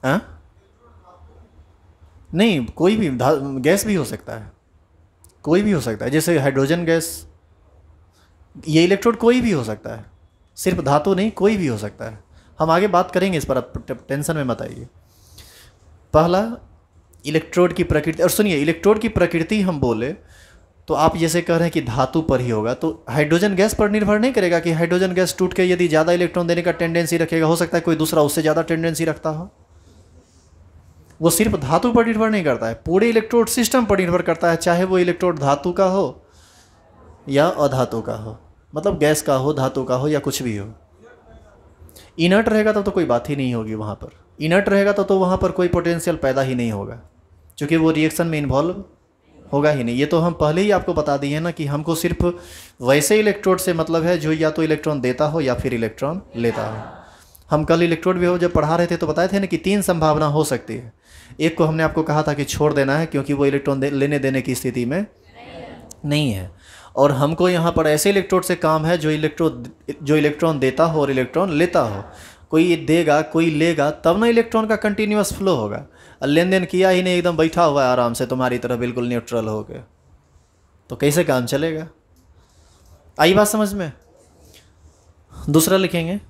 आ? हाँ? नहीं कोई भी गैस भी हो सकता है कोई भी हो सकता है जैसे हाइड्रोजन गैस ये इलेक्ट्रोड कोई भी हो सकता है सिर्फ धातु नहीं कोई भी हो सकता है हम आगे बात करेंगे इस पर आप टेंशन में मत आइए पहला इलेक्ट्रोड की प्रकृति और सुनिए इलेक्ट्रोड की प्रकृति हम बोले तो आप जैसे कह रहे हैं कि धातु पर ही होगा तो हाइड्रोजन गैस पर निर्भर नहीं करेगा कि हाइड्रोजन गैस टूट के यदि ज़्यादा इलेक्ट्रॉन देने का टेंडेंसी रखेगा हो सकता है कोई दूसरा उससे ज़्यादा टेंडेंसी रखता हो वो सिर्फ धातु पर निर्भर नहीं करता है पूरे इलेक्ट्रोड सिस्टम पर निर्भर करता है चाहे वो इलेक्ट्रोड धातु का हो या अधातु का हो मतलब गैस का हो धातु का हो या कुछ भी हो इनर्ट रहेगा तब तो, तो कोई बात ही नहीं होगी वहाँ पर इनर्ट रहेगा तब तो, तो वहाँ पर कोई पोटेंशियल पैदा ही नहीं होगा क्योंकि वो रिएक्शन में इन्वॉल्व होगा ही नहीं ये तो हम पहले ही आपको बता दिए ना कि हमको सिर्फ वैसे इलेक्ट्रोड से मतलब है जो या तो इलेक्ट्रॉन देता हो या फिर इलेक्ट्रॉन लेता हो हम कल इलेक्ट्रोड भी हो जब पढ़ा रहे थे तो बताए थे ना कि तीन संभावना हो सकती है एक को हमने आपको कहा था कि छोड़ देना है क्योंकि वो इलेक्ट्रॉन दे, लेने देने की स्थिति में नहीं है और हमको यहाँ पर ऐसे इलेक्ट्रोड से काम है जो इलेक्ट्रो जो इलेक्ट्रॉन देता हो और इलेक्ट्रॉन लेता हो कोई देगा कोई लेगा तब ना इलेक्ट्रॉन का कंटिन्यूस फ्लो होगा लेन देन किया ही नहीं एकदम बैठा हुआ है आराम से तुम्हारी तरह बिल्कुल न्यूट्रल हो गए तो कैसे काम चलेगा आई बात समझ में दूसरा लिखेंगे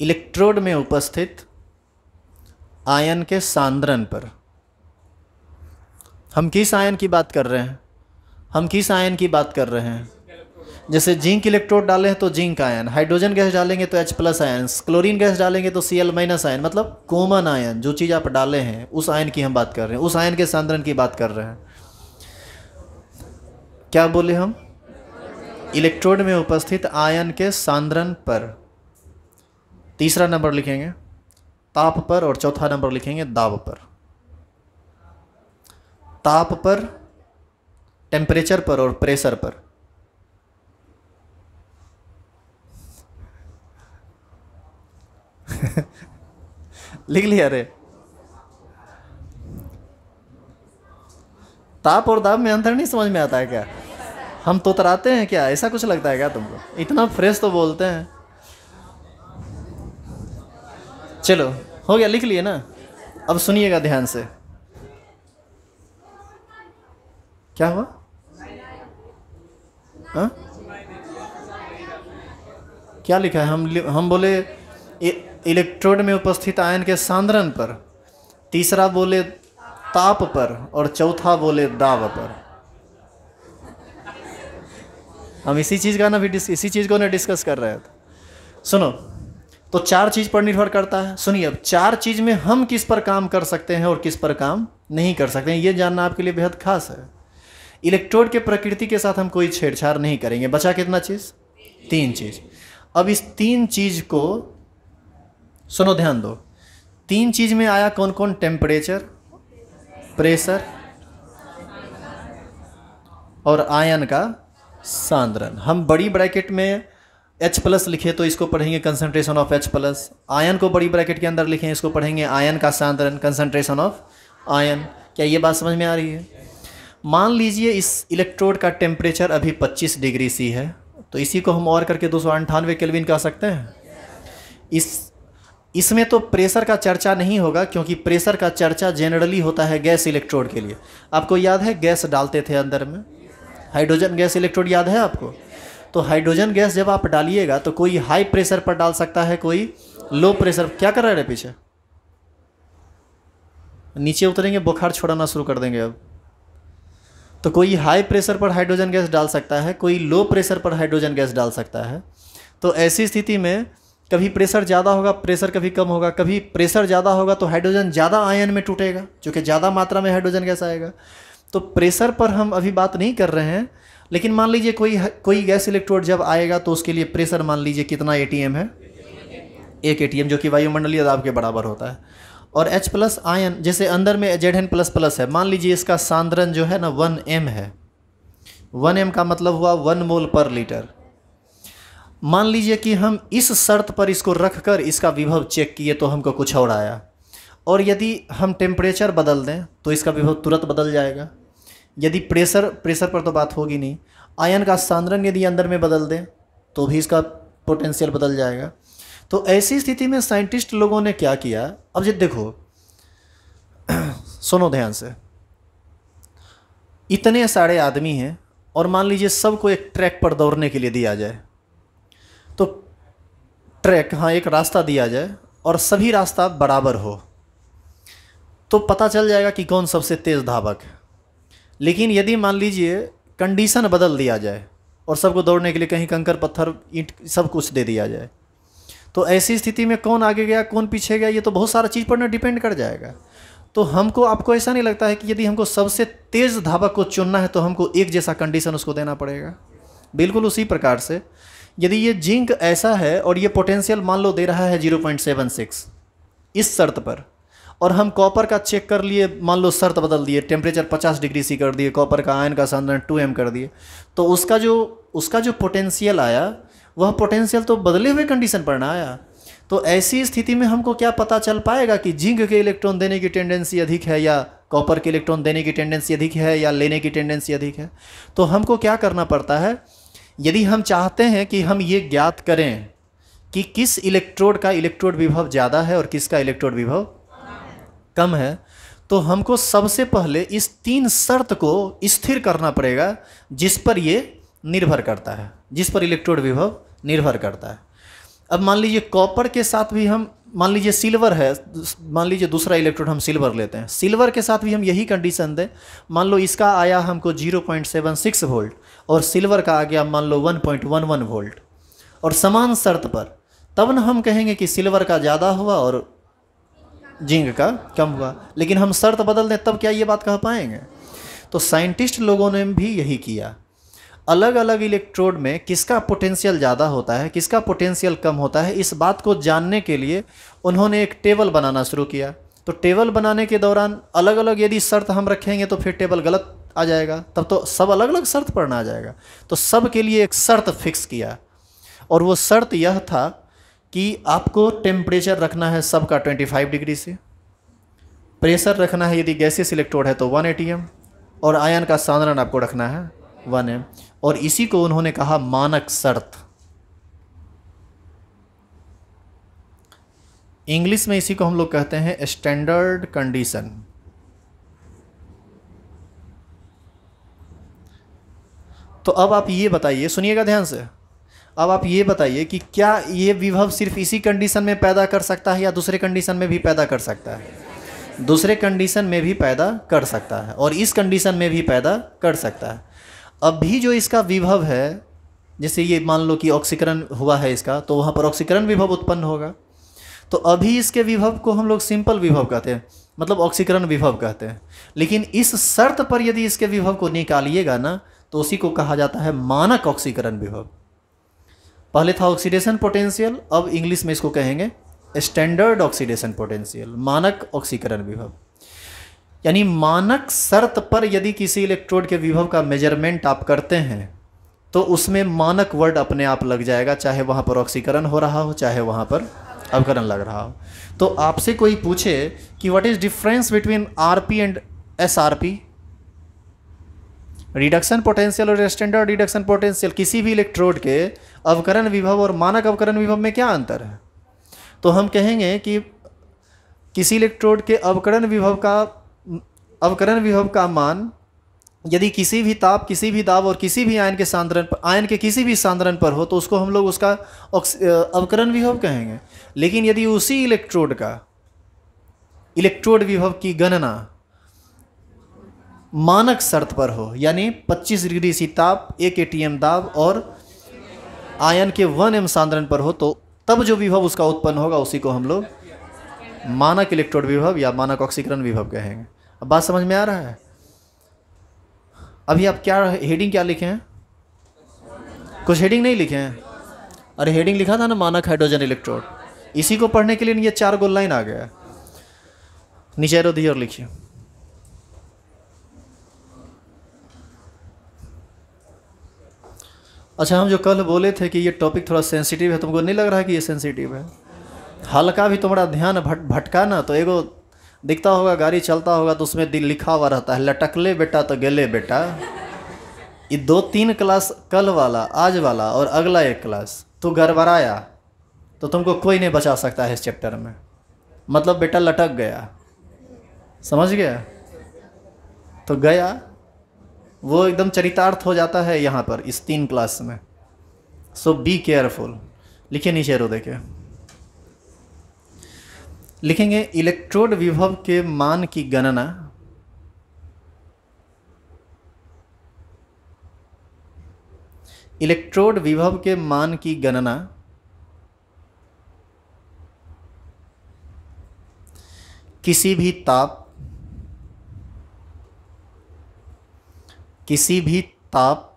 इलेक्ट्रोड में उपस्थित आयन के सांद्रन पर हम किस आयन की बात कर रहे हैं हम किस आयन की बात कर रहे हैं जैसे जिंक इलेक्ट्रोड डाले हैं तो जिंक आयन हाइड्रोजन गैस डालेंगे तो H plus ion chlorine gas डालेंगे तो Cl माइनस आयन मतलब कॉमन आयन जो चीज़ आप डाले हैं उस आयन की हम बात कर रहे हैं उस आयन के सांद्रन की बात कर रहे हैं क्या बोले हम इलेक्ट्रोड में उपस्थित आयन के सांद्रन पर तीसरा नंबर लिखेंगे ताप पर और चौथा नंबर लिखेंगे दाब पर ताप पर टेम्परेचर पर और प्रेशर पर लिख लिया रे ताप और दाब में अंतर नहीं समझ में आता है क्या हम तो तराते हैं क्या ऐसा कुछ लगता है क्या तुमको इतना फ्रेश तो बोलते हैं चलो हो गया लिख लिए ना अब सुनिएगा ध्यान से क्या हुआ हा? क्या लिखा है हम हम बोले इलेक्ट्रोड में उपस्थित आयन के सांद्रण पर तीसरा बोले ताप पर और चौथा बोले दाब पर हम इसी चीज़ का ना भी इसी चीज़ को ना डिस्कस कर रहे थे सुनो तो चार चीज़ पर निर्भर करता है सुनिए अब चार चीज़ में हम किस पर काम कर सकते हैं और किस पर काम नहीं कर सकते हैं ये जानना आपके लिए बेहद खास है इलेक्ट्रोड के प्रकृति के साथ हम कोई छेड़छाड़ नहीं करेंगे बचा कितना चीज़ तीन चीज़ अब इस तीन चीज़ को सुनो ध्यान दो तीन चीज़ में आया कौन कौन टेम्परेचर प्रेशर और आयन का सांद्रन हम बड़ी ब्रैकेट में एच प्लस लिखे तो इसको पढ़ेंगे concentration of H plus ion को बड़ी ब्रैकेट के अंदर लिखें इसको पढ़ेंगे आयन का स्थानांतरण कंसनट्रेशन ऑफ आयन क्या ये बात समझ में आ रही है मान लीजिए इस इलेक्ट्रोड का टेम्परेचर अभी 25 डिग्री सी है तो इसी को हम और करके दो सौ अंठानवे केलविन कह सकते हैं इस इसमें तो प्रेशर का चर्चा नहीं होगा क्योंकि प्रेशर का चर्चा जनरली होता है गैस इलेक्ट्रोड के लिए आपको याद है गैस डालते थे अंदर में हाइड्रोजन गैस इलेक्ट्रोड याद है आपको तो हाइड्रोजन गैस जब आप डालिएगा तो कोई हाई प्रेशर पर डाल सकता है कोई लो प्रेशर क्या कर रहा है पीछे नीचे उतरेंगे बुखार छोड़ाना शुरू कर देंगे अब तो कोई हाई प्रेशर पर हाइड्रोजन गैस डाल सकता है कोई लो प्रेशर पर हाइड्रोजन गैस डाल सकता है तो ऐसी स्थिति में कभी प्रेशर ज़्यादा होगा प्रेशर कभी कम होगा कभी प्रेशर ज़्यादा होगा तो हाइड्रोजन ज़्यादा आयन में टूटेगा क्योंकि ज़्यादा मात्रा में हाइड्रोजन गैस आएगा तो प्रेशर पर हम अभी बात नहीं कर रहे हैं लेकिन मान लीजिए कोई कोई गैस इलेक्ट्रोड जब आएगा तो उसके लिए प्रेशर मान लीजिए कितना ए है एक ए जो कि वायुमंडलीय दाब के बराबर होता है और एच प्लस आयन जैसे अंदर में जेड एन प्लस प्लस है मान लीजिए इसका सांद्रन जो है ना वन एम है वन एम का मतलब हुआ वन मोल पर लीटर मान लीजिए कि हम इस शर्त पर इसको रख कर इसका विभव चेक किए तो हमको कुछ और आया और यदि हम टेम्परेचर बदल दें तो इसका विभव तुरंत बदल जाएगा यदि प्रेशर प्रेशर पर तो बात होगी नहीं आयन का सांद्रण यदि अंदर में बदल दें तो भी इसका पोटेंशियल बदल जाएगा तो ऐसी स्थिति में साइंटिस्ट लोगों ने क्या किया अब जब देखो सुनो ध्यान से इतने सारे आदमी हैं और मान लीजिए सबको एक ट्रैक पर दौड़ने के लिए दिया जाए तो ट्रैक हाँ एक रास्ता दिया जाए और सभी रास्ता बराबर हो तो पता चल जाएगा कि कौन सबसे तेज़ धावक है लेकिन यदि मान लीजिए कंडीशन बदल दिया जाए और सबको दौड़ने के लिए कहीं कंकर पत्थर ईंट सब कुछ दे दिया जाए तो ऐसी स्थिति में कौन आगे गया कौन पीछे गया ये तो बहुत सारा चीज़ पर ना डिपेंड कर जाएगा तो हमको आपको ऐसा नहीं लगता है कि यदि हमको सबसे तेज़ धावक को चुनना है तो हमको एक जैसा कंडीशन उसको देना पड़ेगा बिल्कुल उसी प्रकार से यदि ये जिंक ऐसा है और ये पोटेंशियल मान लो दे रहा है जीरो इस शर्त पर और हम कॉपर का चेक कर लिए मान लो शर्त बदल दिए टेम्परेचर पचास डिग्री सी कर दिए कॉपर का आयन का सांद्रण टू एम कर दिए तो उसका जो उसका जो पोटेंशियल आया वह पोटेंशियल तो बदले हुए कंडीशन पर ना आया तो ऐसी स्थिति में हमको क्या पता चल पाएगा कि जिंक के इलेक्ट्रॉन देने की टेंडेंसी अधिक है या कॉपर के इलेक्ट्रॉन देने की टेंडेंसी अधिक है या लेने की टेंडेंसी अधिक है तो हमको क्या करना पड़ता है यदि हम चाहते हैं कि हम ये ज्ञात करें कि किस इलेक्ट्रोड का इलेक्ट्रोड विभव ज़्यादा है और किसका इलेक्ट्रोड विभव कम है तो हमको सबसे पहले इस तीन शर्त को स्थिर करना पड़ेगा जिस पर ये निर्भर करता है जिस पर इलेक्ट्रोड विभव निर्भर करता है अब मान लीजिए कॉपर के साथ भी हम मान लीजिए सिल्वर है मान लीजिए दूसरा इलेक्ट्रोड हम सिल्वर लेते हैं सिल्वर के साथ भी हम यही कंडीशन दें मान लो इसका आया हमको 0.76 वोल्ट और सिल्वर का आ गया मान लो 1.11 वोल्ट और समान शर्त पर तब न हम कहेंगे कि सिल्वर का ज़्यादा हुआ और जिंग का कम हुआ लेकिन हम शर्त बदल दें तब क्या ये बात कह पाएंगे तो साइंटिस्ट लोगों ने भी यही किया अलग अलग इलेक्ट्रोड में किसका पोटेंशियल ज़्यादा होता है किसका पोटेंशियल कम होता है इस बात को जानने के लिए उन्होंने एक टेबल बनाना शुरू किया तो टेबल बनाने के दौरान अलग अलग यदि शर्त हम रखेंगे तो फिर टेबल गलत आ जाएगा तब तो सब अलग अलग शर्त पढ़ना आ जाएगा तो सब के लिए एक शर्त फिक्स किया और वो शर्त यह था कि आपको टेम्परेचर रखना है सबका 25 डिग्री से प्रेशर रखना है यदि गैसेस इलेक्ट्रोड है तो 1 एटीएम और आयन का सांद्रण आपको रखना है 1 एम और इसी को उन्होंने कहा मानक शर्त इंग्लिश में इसी को हम लोग कहते हैं स्टैंडर्ड कंडीशन तो अब आप ये बताइए सुनिएगा ध्यान से अब आप ये बताइए कि क्या ये विभव सिर्फ इसी कंडीशन में पैदा कर सकता है या दूसरे कंडीशन में भी पैदा कर सकता है दूसरे कंडीशन में भी पैदा कर सकता है और इस कंडीशन में भी पैदा कर सकता है अभी जो इसका विभव है जैसे ये मान लो कि ऑक्सीकरण हुआ है इसका तो वहाँ पर ऑक्सीकरण विभव उत्पन्न होगा तो अभी इसके विभव को हम लोग सिंपल विभव कहते हैं मतलब ऑक्सीकरण विभव कहते हैं लेकिन इस शर्त पर यदि इसके विभव को निकालिएगा ना तो उसी को कहा जाता है मानक ऑक्सीकरण विभव पहले था ऑक्सीडेशन पोटेंशियल अब इंग्लिश में इसको कहेंगे स्टैंडर्ड ऑक्सीडेशन पोटेंशियल मानक ऑक्सीकरण विभव यानी मानक शर्त पर यदि किसी इलेक्ट्रोड के विभव का मेजरमेंट आप करते हैं तो उसमें मानक वर्ड अपने आप लग जाएगा चाहे वहाँ पर ऑक्सीकरण हो रहा हो चाहे वहाँ पर अवकरण लग रहा हो तो आपसे कोई पूछे कि what is difference between R P and S R P reduction potential और स्टैंडर्ड रिडक्शन पोटेंशियल किसी भी इलेक्ट्रोड के अवकरण विभव और मानक अवकरण विभव में क्या अंतर है तो हम कहेंगे कि किसी इलेक्ट्रोड के अवकरण विभव का अवकरण विभव का मान यदि किसी भी ताप किसी भी दाब और किसी भी आयन के सांद्रण पर आयन के किसी भी सांद्रण पर हो तो उसको हम लोग उसका अवकरण विभव कहेंगे लेकिन यदि उसी इलेक्ट्रोड का इलेक्ट्रोड विभव की गणना मानक शर्त पर हो यानी 25 डिग्री सी ताप एक एटीएम दाब और आयन के वन एम सांद्रण पर हो तो तब जो विभव उसका उत्पन्न होगा उसी को हम लोग मानक इलेक्ट्रोड विभव या मानक ऑक्सीकरण विभव कहेंगे अब बात समझ में आ रहा है अभी आप क्या हेडिंग क्या लिखे हैं कुछ हेडिंग नहीं लिखे हैं अरे हेडिंग लिखा था ना मानक हाइड्रोजन इलेक्ट्रोड इसी को पढ़ने के लिए ये चार गोल लाइन आ गया नीचे रोधी तो और लिखिए अच्छा हम जो कल बोले थे कि ये टॉपिक थोड़ा सेंसिटिव है तुमको नहीं लग रहा है कि ये सेंसिटिव है हल्का भी तुम्हारा ध्यान भट भटका ना तो एगो दिखता होगा गाड़ी चलता होगा तो उसमें दिल लिखा हुआ रहता है लटकले बेटा तो गले बेटा ये दो तीन क्लास कल वाला आज वाला और अगला एक क्लास तो गड़बड़ाया तो तुमको कोई नहीं बचा सकता है इस चैप्टर में मतलब बेटा लटक गया समझ गया तो गया वो एकदम चरितार्थ हो जाता है यहाँ पर इस तीन क्लास में सो बी केयरफुल लिखे नीचे रो देखे लिखेंगे इलेक्ट्रोड विभव के मान की गणना इलेक्ट्रोड विभव के मान की गणना किसी भी ताप किसी भी ताप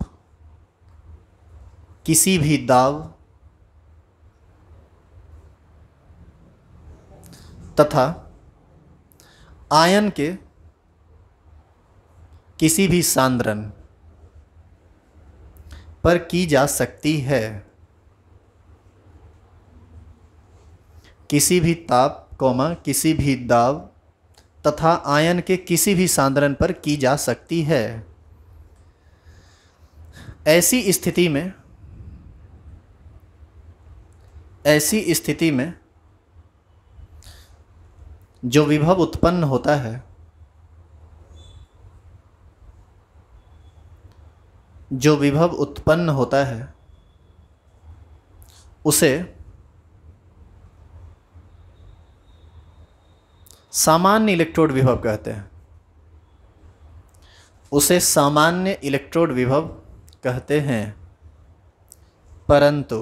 किसी भी दाव तथा आयन के किसी भी सांद्रन पर की जा सकती है किसी भी ताप कोमा किसी भी दाव तथा आयन के किसी भी सांद्रन पर की जा सकती है ऐसी स्थिति में ऐसी स्थिति में जो विभव उत्पन्न होता है जो विभव उत्पन्न होता है उसे सामान्य इलेक्ट्रोड विभव कहते हैं उसे सामान्य इलेक्ट्रोड विभव कहते हैं परंतु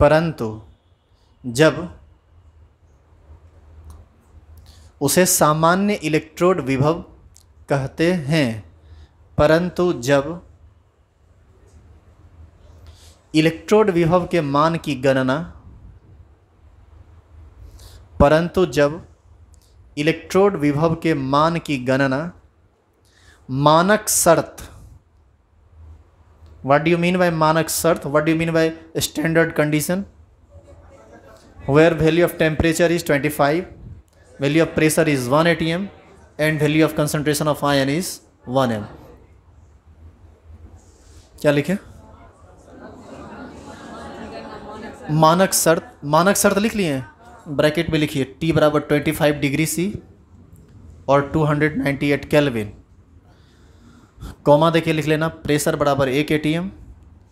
परंतु जब उसे सामान्य इलेक्ट्रोड विभव कहते हैं परंतु जब इलेक्ट्रोड विभव के मान की गणना परंतु जब इलेक्ट्रोड विभव के मान की गणना मानक शर्त वट डू मीन बाय मानक शर्त what do mean by standard condition where value of temperature is twenty five value of pressure is one A T M and value of concentration of ion is one M क्या लिखे मानक शर्त मानक शर्त लिख लिए ब्रैकेट में लिखिए टी बराबर ट्वेंटी फाइव डिग्री सी और two hundred ninety eight kelvin comma देखिए लिख लेना प्रेशर बराबर एक एम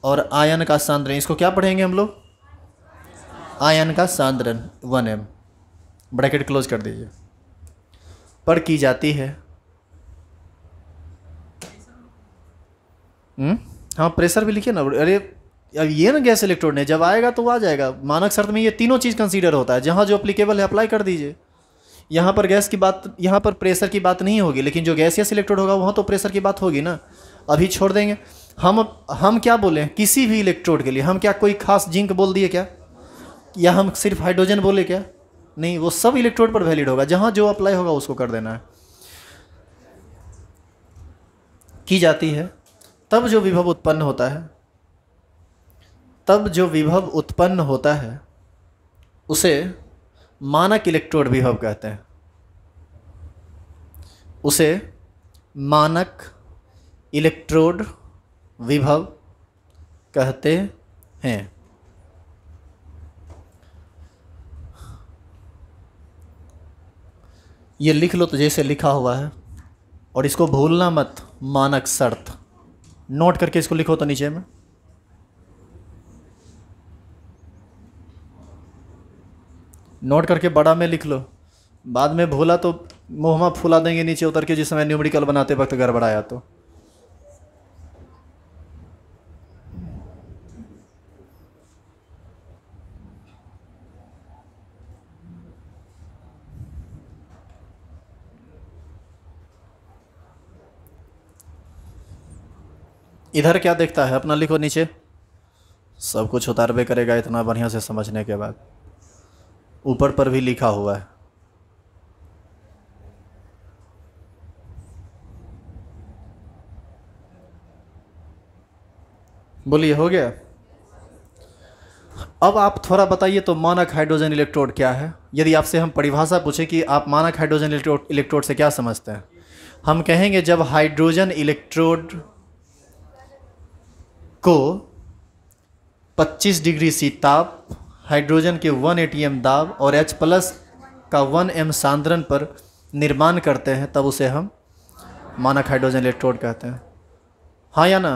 और आयन का सांद्रण इसको क्या पढ़ेंगे हम लोग आयन का सांद्रण वन एम ब्रैकेट क्लोज कर दीजिए पर की जाती है हुँ? हम्म? हाँ प्रेशर भी लिखिए ना अरे अब ये ना गैस इलेक्ट्रोड ने जब आएगा तो आ जाएगा मानक शर्त में ये तीनों चीज़ कंसीडर होता है जहाँ जो अप्लीकेबल है अप्लाई कर दीजिए यहाँ पर गैस की बात यहाँ पर प्रेशर की बात नहीं होगी लेकिन जो गैस या सिलेक्टेड होगा वहाँ तो प्रेशर की बात होगी ना अभी छोड़ देंगे हम हम क्या बोले किसी भी इलेक्ट्रोड के लिए हम क्या कोई खास जिंक बोल दिए क्या या हम सिर्फ हाइड्रोजन बोले क्या नहीं वो सब इलेक्ट्रोड पर वैलिड होगा जहाँ जो अप्लाई होगा उसको कर देना है की जाती है तब जो विभव उत्पन्न होता है तब जो विभव उत्पन्न होता है उसे मानक इलेक्ट्रोड भी हम कहते हैं उसे मानक इलेक्ट्रोड विभव कहते हैं ये लिख लो तो जैसे लिखा हुआ है और इसको भूलना मत मानक शर्त नोट करके इसको लिखो तो नीचे में नोट करके बड़ा में लिख लो बाद में भूला तो मुँह फुला देंगे नीचे उतर के जिस समय न्यूमेरिकल बनाते वक्त गड़बड़ाया तो इधर क्या देखता है अपना लिखो नीचे सब कुछ उतारबे करेगा इतना बढ़िया से समझने के बाद ऊपर पर भी लिखा हुआ है बोलिए हो गया अब आप थोड़ा बताइए तो मानक हाइड्रोजन इलेक्ट्रोड क्या है यदि आपसे हम परिभाषा पूछे कि आप मानक हाइड्रोजन इलेक्ट्रोड इलेक्ट्रोड से क्या समझते हैं हम कहेंगे जब हाइड्रोजन इलेक्ट्रोड को 25 डिग्री सी ताप हाइड्रोजन के वन एटीएम दाब और एच प्लस का वन एम सांद्रण पर निर्माण करते हैं तब उसे हम मानक हाइड्रोजन इलेक्ट्रोड कहते हैं हाँ या ना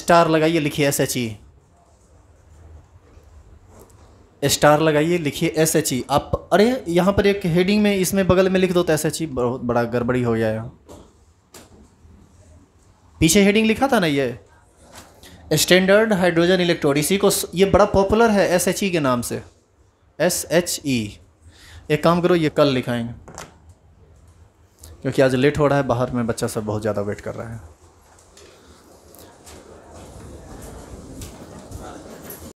स्टार लगाइए लिखिए एस एच ई स्टार लगाइए लिखिए एस एच ई आप अरे यहाँ पर एक हेडिंग में इसमें बगल में लिख दो तो एस एच ई बहुत बड़ा गड़बड़ी हो गया है पीछे हेडिंग लिखा था ना ये स्टैंडर्ड हाइड्रोजन इलेक्ट्रोड इसी को ये बड़ा पॉपुलर है एस एच ई के नाम से एस एच ई एक काम करो ये कल लिखाएंगे क्योंकि आज लेट हो रहा है बाहर में बच्चा सब बहुत ज़्यादा वेट कर रहा है